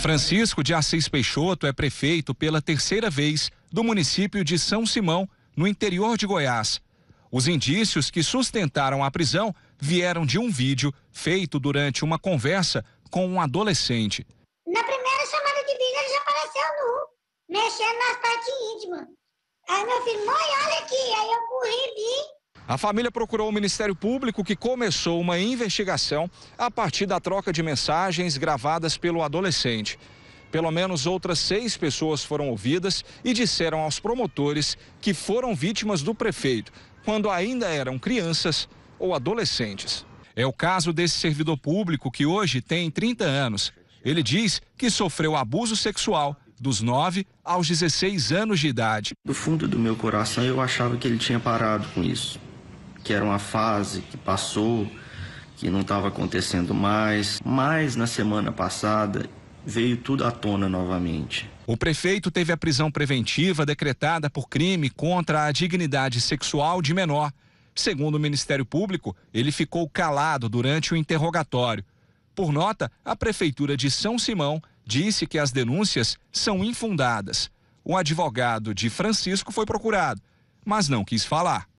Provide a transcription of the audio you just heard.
Francisco de Assis Peixoto é prefeito pela terceira vez do município de São Simão, no interior de Goiás. Os indícios que sustentaram a prisão vieram de um vídeo feito durante uma conversa com um adolescente. Na primeira chamada de vídeo, ele já apareceu nu, mexendo nas partes íntimas. Aí meu filho, mãe, olha aqui. Aí eu corri, vi, a família procurou o Ministério Público, que começou uma investigação a partir da troca de mensagens gravadas pelo adolescente. Pelo menos outras seis pessoas foram ouvidas e disseram aos promotores que foram vítimas do prefeito, quando ainda eram crianças ou adolescentes. É o caso desse servidor público que hoje tem 30 anos. Ele diz que sofreu abuso sexual dos 9 aos 16 anos de idade. Do fundo do meu coração, eu achava que ele tinha parado com isso que era uma fase que passou, que não estava acontecendo mais. Mas na semana passada veio tudo à tona novamente. O prefeito teve a prisão preventiva decretada por crime contra a dignidade sexual de menor. Segundo o Ministério Público, ele ficou calado durante o interrogatório. Por nota, a Prefeitura de São Simão disse que as denúncias são infundadas. O advogado de Francisco foi procurado, mas não quis falar.